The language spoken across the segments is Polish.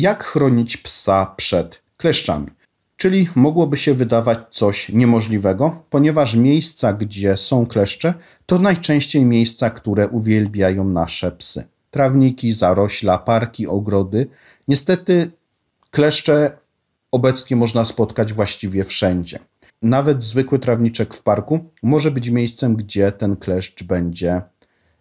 jak chronić psa przed kleszczami. Czyli mogłoby się wydawać coś niemożliwego, ponieważ miejsca, gdzie są kleszcze, to najczęściej miejsca, które uwielbiają nasze psy. Trawniki, zarośla, parki, ogrody. Niestety kleszcze obecnie można spotkać właściwie wszędzie. Nawet zwykły trawniczek w parku może być miejscem, gdzie ten kleszcz będzie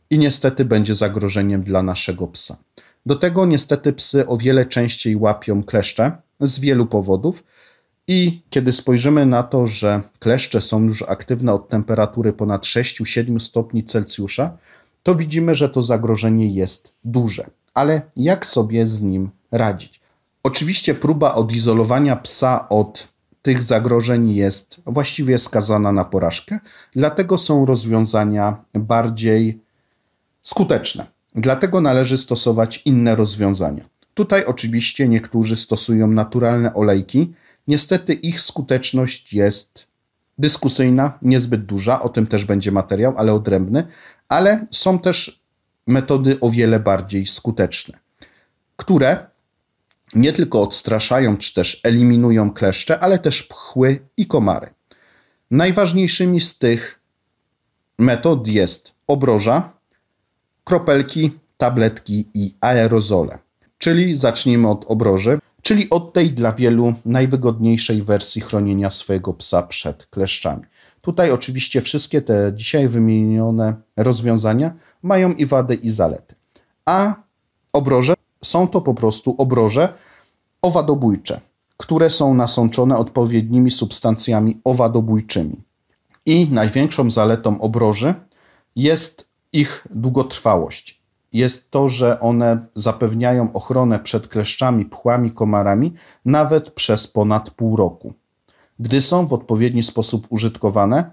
i niestety będzie zagrożeniem dla naszego psa. Do tego niestety psy o wiele częściej łapią kleszcze z wielu powodów. I kiedy spojrzymy na to, że kleszcze są już aktywne od temperatury ponad 6-7 stopni Celsjusza, to widzimy, że to zagrożenie jest duże. Ale jak sobie z nim radzić? Oczywiście próba odizolowania psa od tych zagrożeń jest właściwie skazana na porażkę, dlatego są rozwiązania bardziej skuteczne. Dlatego należy stosować inne rozwiązania. Tutaj oczywiście niektórzy stosują naturalne olejki. Niestety ich skuteczność jest dyskusyjna, niezbyt duża, o tym też będzie materiał, ale odrębny, ale są też metody o wiele bardziej skuteczne, które nie tylko odstraszają czy też eliminują kleszcze, ale też pchły i komary. Najważniejszymi z tych metod jest obroża, kropelki, tabletki i aerozole. Czyli zacznijmy od obroży, czyli od tej dla wielu najwygodniejszej wersji chronienia swojego psa przed kleszczami. Tutaj oczywiście wszystkie te dzisiaj wymienione rozwiązania mają i wady i zalety. A obroże są to po prostu obroże owadobójcze, które są nasączone odpowiednimi substancjami owadobójczymi. I największą zaletą obroży jest ich długotrwałość jest to, że one zapewniają ochronę przed kleszczami, pchłami, komarami nawet przez ponad pół roku. Gdy są w odpowiedni sposób użytkowane,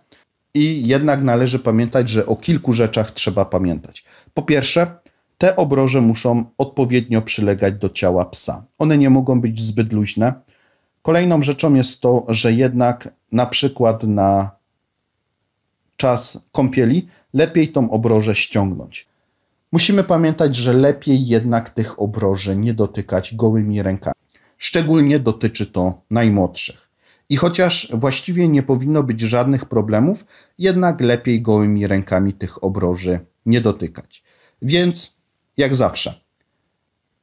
i jednak należy pamiętać, że o kilku rzeczach trzeba pamiętać. Po pierwsze, te obroże muszą odpowiednio przylegać do ciała psa. One nie mogą być zbyt luźne. Kolejną rzeczą jest to, że jednak na przykład na czas kąpieli lepiej tą obrożę ściągnąć. Musimy pamiętać, że lepiej jednak tych obroży nie dotykać gołymi rękami. Szczególnie dotyczy to najmłodszych. I chociaż właściwie nie powinno być żadnych problemów, jednak lepiej gołymi rękami tych obroży nie dotykać. Więc, jak zawsze,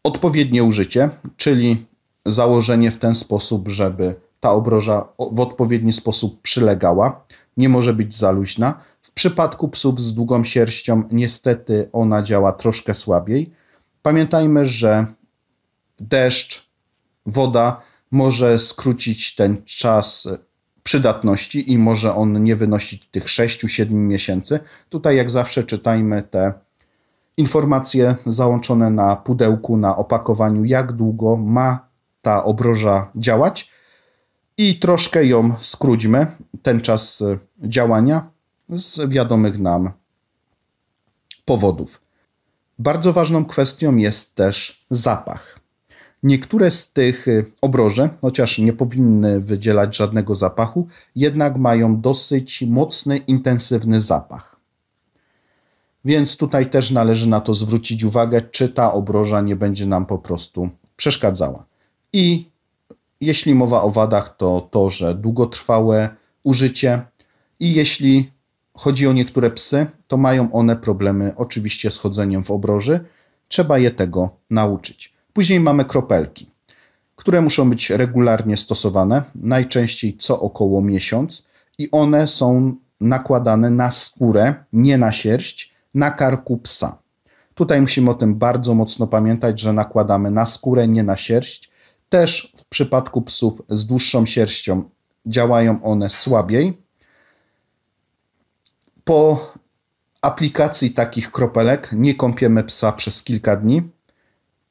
odpowiednie użycie, czyli założenie w ten sposób, żeby ta obroża w odpowiedni sposób przylegała, nie może być za luźna, w przypadku psów z długą sierścią niestety ona działa troszkę słabiej. Pamiętajmy, że deszcz, woda może skrócić ten czas przydatności i może on nie wynosić tych 6-7 miesięcy. Tutaj jak zawsze czytajmy te informacje załączone na pudełku, na opakowaniu, jak długo ma ta obroża działać i troszkę ją skróćmy, ten czas y, działania, z wiadomych nam powodów. Bardzo ważną kwestią jest też zapach. Niektóre z tych y, obroże, chociaż nie powinny wydzielać żadnego zapachu, jednak mają dosyć mocny, intensywny zapach. Więc tutaj też należy na to zwrócić uwagę, czy ta obroża nie będzie nam po prostu przeszkadzała. I jeśli mowa o wadach, to to, że długotrwałe użycie i jeśli chodzi o niektóre psy, to mają one problemy oczywiście z chodzeniem w obroży. Trzeba je tego nauczyć. Później mamy kropelki, które muszą być regularnie stosowane, najczęściej co około miesiąc, i one są nakładane na skórę, nie na sierść, na karku psa. Tutaj musimy o tym bardzo mocno pamiętać, że nakładamy na skórę, nie na sierść. Też w przypadku psów z dłuższą sierścią działają one słabiej, po aplikacji takich kropelek nie kąpiemy psa przez kilka dni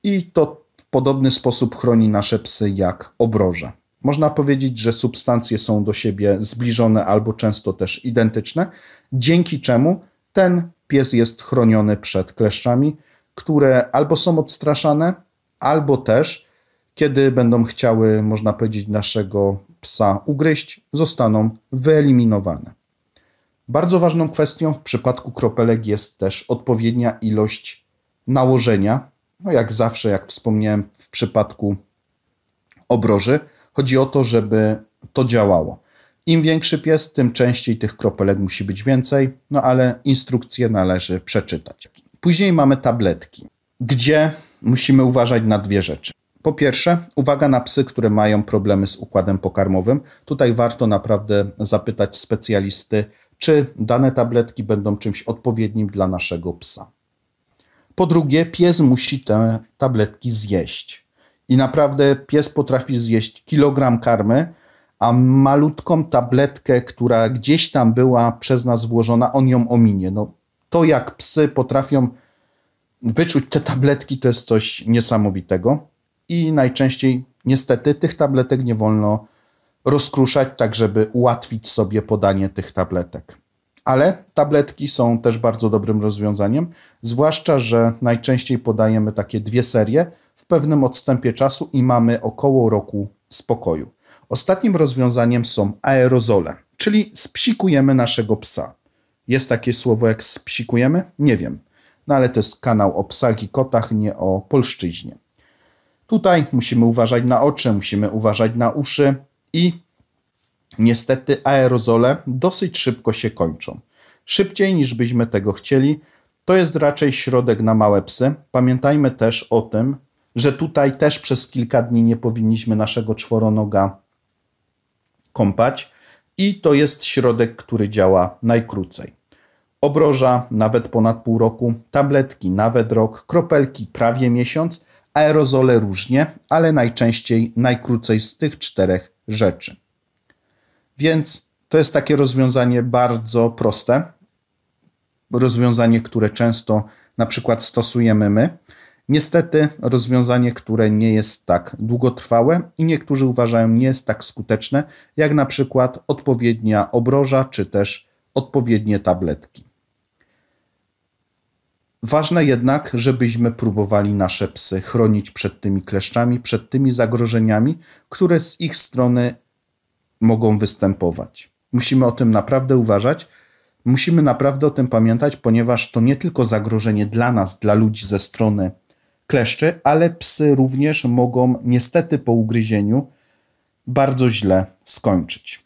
i to w podobny sposób chroni nasze psy jak obroże. Można powiedzieć, że substancje są do siebie zbliżone albo często też identyczne, dzięki czemu ten pies jest chroniony przed kleszczami, które albo są odstraszane, albo też, kiedy będą chciały, można powiedzieć, naszego psa ugryźć, zostaną wyeliminowane. Bardzo ważną kwestią w przypadku kropelek jest też odpowiednia ilość nałożenia. No jak zawsze, jak wspomniałem w przypadku obroży, chodzi o to, żeby to działało. Im większy pies, tym częściej tych kropelek musi być więcej, no ale instrukcje należy przeczytać. Później mamy tabletki, gdzie musimy uważać na dwie rzeczy. Po pierwsze, uwaga na psy, które mają problemy z układem pokarmowym. Tutaj warto naprawdę zapytać specjalisty, czy dane tabletki będą czymś odpowiednim dla naszego psa. Po drugie, pies musi te tabletki zjeść. I naprawdę pies potrafi zjeść kilogram karmy, a malutką tabletkę, która gdzieś tam była przez nas włożona, on ją ominie. No, to jak psy potrafią wyczuć te tabletki, to jest coś niesamowitego. I najczęściej, niestety, tych tabletek nie wolno rozkruszać, tak żeby ułatwić sobie podanie tych tabletek. Ale tabletki są też bardzo dobrym rozwiązaniem, zwłaszcza, że najczęściej podajemy takie dwie serie w pewnym odstępie czasu i mamy około roku spokoju. Ostatnim rozwiązaniem są aerozole, czyli spsikujemy naszego psa. Jest takie słowo jak spsikujemy? Nie wiem. No ale to jest kanał o psach i kotach, nie o polszczyźnie. Tutaj musimy uważać na oczy, musimy uważać na uszy, i niestety aerozole dosyć szybko się kończą. Szybciej niż byśmy tego chcieli. To jest raczej środek na małe psy. Pamiętajmy też o tym, że tutaj też przez kilka dni nie powinniśmy naszego czworonoga kąpać i to jest środek, który działa najkrócej. Obroża nawet ponad pół roku, tabletki nawet rok, kropelki prawie miesiąc, aerozole różnie, ale najczęściej najkrócej z tych czterech rzeczy. Więc to jest takie rozwiązanie bardzo proste. Rozwiązanie, które często na przykład stosujemy my. Niestety, rozwiązanie, które nie jest tak długotrwałe i niektórzy uważają nie jest tak skuteczne, jak na przykład odpowiednia obroża czy też odpowiednie tabletki. Ważne jednak, żebyśmy próbowali nasze psy chronić przed tymi kleszczami, przed tymi zagrożeniami, które z ich strony mogą występować. Musimy o tym naprawdę uważać, musimy naprawdę o tym pamiętać, ponieważ to nie tylko zagrożenie dla nas, dla ludzi ze strony kleszczy, ale psy również mogą niestety po ugryzieniu bardzo źle skończyć.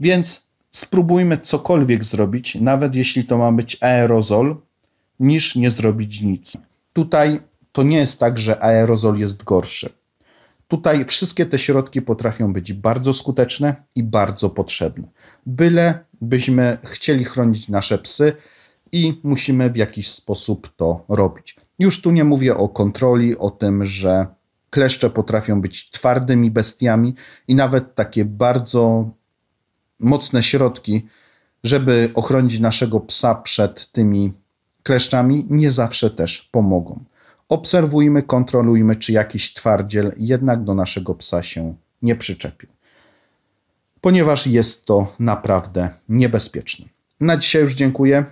Więc spróbujmy cokolwiek zrobić, nawet jeśli to ma być aerozol, niż nie zrobić nic. Tutaj to nie jest tak, że aerozol jest gorszy. Tutaj wszystkie te środki potrafią być bardzo skuteczne i bardzo potrzebne. Byle byśmy chcieli chronić nasze psy i musimy w jakiś sposób to robić. Już tu nie mówię o kontroli, o tym, że kleszcze potrafią być twardymi bestiami i nawet takie bardzo mocne środki, żeby ochronić naszego psa przed tymi kleszczami nie zawsze też pomogą. Obserwujmy, kontrolujmy, czy jakiś twardziel jednak do naszego psa się nie przyczepił, ponieważ jest to naprawdę niebezpieczne. Na dzisiaj już dziękuję.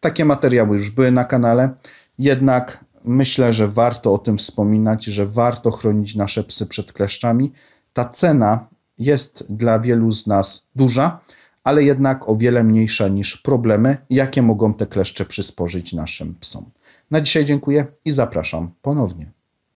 Takie materiały już były na kanale, jednak myślę, że warto o tym wspominać, że warto chronić nasze psy przed kleszczami. Ta cena jest dla wielu z nas duża ale jednak o wiele mniejsza niż problemy, jakie mogą te kleszcze przysporzyć naszym psom. Na dzisiaj dziękuję i zapraszam ponownie.